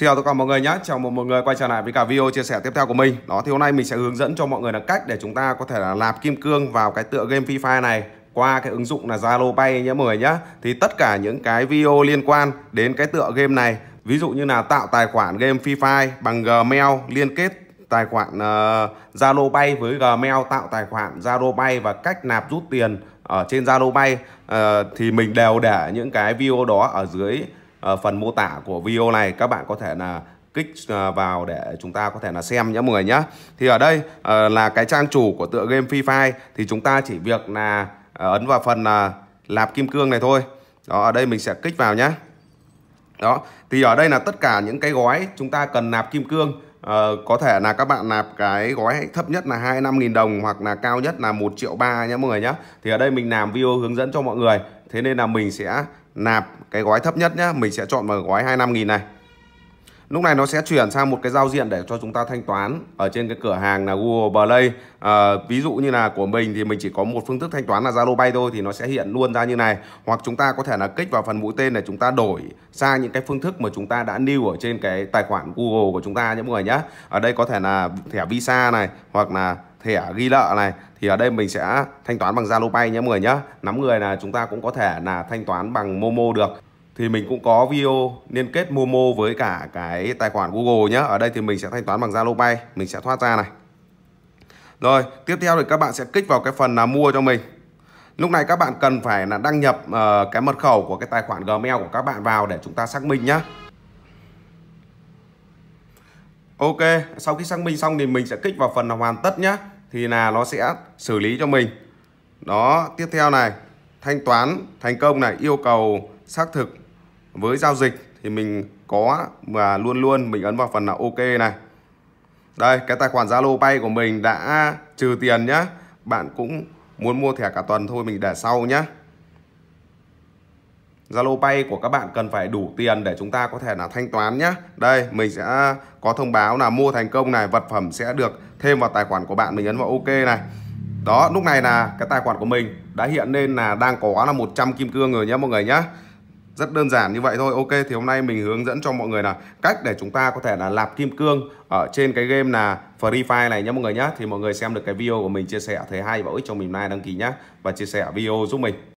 Xin chào tất cả mọi người nhé, chào mừng mọi người quay trở lại với cả video chia sẻ tiếp theo của mình Đó thì hôm nay mình sẽ hướng dẫn cho mọi người là cách để chúng ta có thể là lạp kim cương vào cái tựa game Free Fire này qua cái ứng dụng là Zalo Pay nhé mọi người nhé Thì tất cả những cái video liên quan đến cái tựa game này Ví dụ như là tạo tài khoản game Free Fire bằng Gmail liên kết tài khoản ờ, Zalo uh, Pay với Gmail tạo tài khoản Zalo Pay và cách nạp rút tiền ở trên Zalo Pay uh, thì mình đều để những cái video đó ở dưới Ờ, phần mô tả của video này các bạn có thể là kích ờ, vào để chúng ta có thể là xem nhé mọi người nhé thì ở đây ờ, là cái trang chủ của tựa game Free Fire thì chúng ta chỉ việc là ấn vào phần là lạp kim cương này thôi đó ở đây mình sẽ kích vào nhé đó thì ở đây là tất cả những cái gói chúng ta cần nạp kim cương Ờ, có thể là các bạn nạp cái gói thấp nhất là 25.000 đồng hoặc là cao nhất là 1 triệu ba nhé mọi người nhé Thì ở đây mình làm video hướng dẫn cho mọi người Thế nên là mình sẽ nạp cái gói thấp nhất nhá mình sẽ chọn vào gói 25.000 này Lúc này nó sẽ chuyển sang một cái giao diện để cho chúng ta thanh toán ở trên cái cửa hàng là Google Play. À, ví dụ như là của mình thì mình chỉ có một phương thức thanh toán là Zalo Pay thôi thì nó sẽ hiện luôn ra như này. Hoặc chúng ta có thể là kích vào phần mũi tên để chúng ta đổi sang những cái phương thức mà chúng ta đã lưu ở trên cái tài khoản Google của chúng ta nhé mọi người nhé. Ở đây có thể là thẻ Visa này hoặc là thẻ ghi nợ này thì ở đây mình sẽ thanh toán bằng Zalo Pay nhé mọi người nhé. Nắm người là chúng ta cũng có thể là thanh toán bằng Momo được thì mình cũng có video liên kết Momo với cả cái tài khoản Google nhé. Ở đây thì mình sẽ thanh toán bằng Zalo Pay, mình sẽ thoát ra này. Rồi, tiếp theo thì các bạn sẽ kích vào cái phần là mua cho mình. Lúc này các bạn cần phải là đăng nhập uh, cái mật khẩu của cái tài khoản Gmail của các bạn vào để chúng ta xác minh nhé. Ok, sau khi xác minh xong thì mình sẽ kích vào phần là hoàn tất nhé. Thì là nó sẽ xử lý cho mình. Đó, tiếp theo này, thanh toán thành công này, yêu cầu xác thực với giao dịch thì mình có và luôn luôn mình ấn vào phần là ok này đây cái tài khoản Zalo Pay của mình đã trừ tiền nhá bạn cũng muốn mua thẻ cả tuần thôi mình để sau nhá Zalo Pay của các bạn cần phải đủ tiền để chúng ta có thể là thanh toán nhá Đây, mình sẽ có thông báo là mua thành công này, vật phẩm sẽ được thêm vào tài khoản của bạn, mình ấn vào OK này. Đó, lúc này là cái tài khoản của mình đã hiện lên là đang có là 100 kim cương rồi nhé mọi người nhé rất đơn giản như vậy thôi ok thì hôm nay mình hướng dẫn cho mọi người là cách để chúng ta có thể là lạp kim cương ở trên cái game là Free Fire này nhé mọi người nhé thì mọi người xem được cái video của mình chia sẻ thấy hay và ích cho mình like đăng ký nhé và chia sẻ video giúp mình